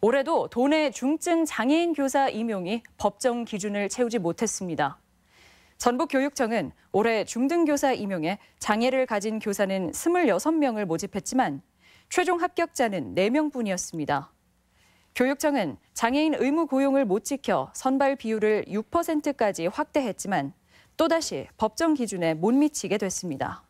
올해도 도내 중증 장애인 교사 임용이 법정 기준을 채우지 못했습니다. 전북교육청은 올해 중등교사 임용에 장애를 가진 교사는 26명을 모집했지만 최종 합격자는 4명뿐이었습니다. 교육청은 장애인 의무 고용을 못 지켜 선발 비율을 6%까지 확대했지만 또다시 법정 기준에 못 미치게 됐습니다.